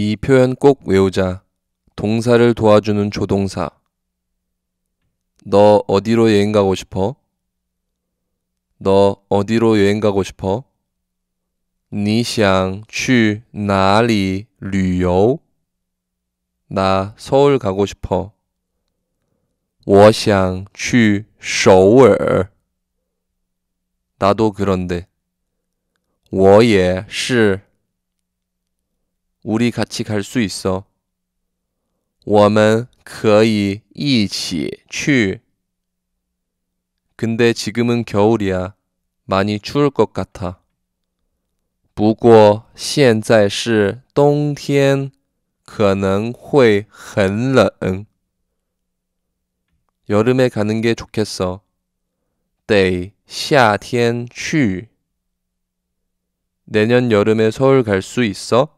이 표현 꼭 외우자. 동사를 도와주는 조동사. 너 어디로 여행 가고 싶어? 너 어디로 여행 가고 싶어? 你想去哪里旅游?나 서울 가고 싶어. 我想去首尔. 나도 그런데. 我也是 우리 같이 갈 수 있어. 我们可以一起去. 근데 지금은 겨울이야. 많이 추울 것 같아. 不过现在是冬天,可能会很冷. 여름에 가는 게 좋겠어. 得夏天去. 내년 여름에 서울 갈 수 있어?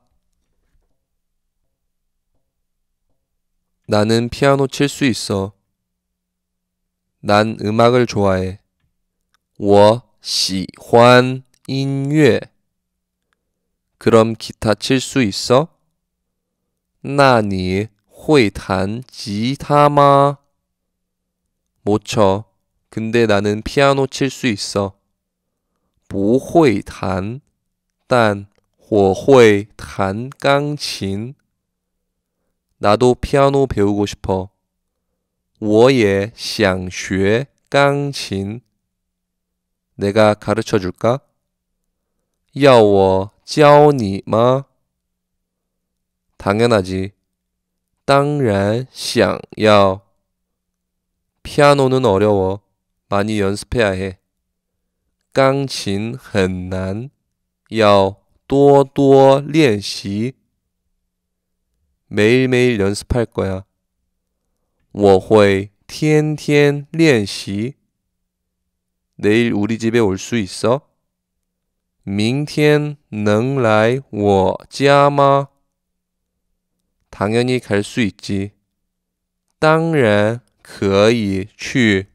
나는 피아노 칠 수 있어. 난 음악을 좋아해. 我喜欢音乐. 그럼 기타 칠 수 있어? 那你会弹吉他吗?못 쳐. 근데 나는 피아노 칠 수 있어. 不会弹但我会弹钢琴 나도 피아노 배우고 싶어. 我也想学钢琴. 내가 가르쳐 줄까? 要我教你吗? 당연하지. 当然想要. 피아노는 어려워. 많이 연습해야 해. 钢琴很难，要多多练习。 매일매일 연습할 거야. 我会天天练习. 내일 우리 집에 올 수 있어? 明天能来我家吗? 당연히 갈 수 있지. 当然可以去